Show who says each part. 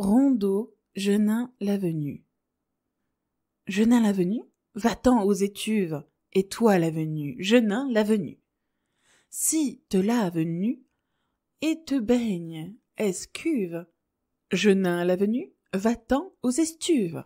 Speaker 1: Rondeau, Genin l'avenue. Genin l'avenue Va-t'en aux étuves, et toi l'avenue, Genin l'avenue. Si te l'avenue, et te baigne, escuve. Genin l'avenue, va-t'en aux estuves.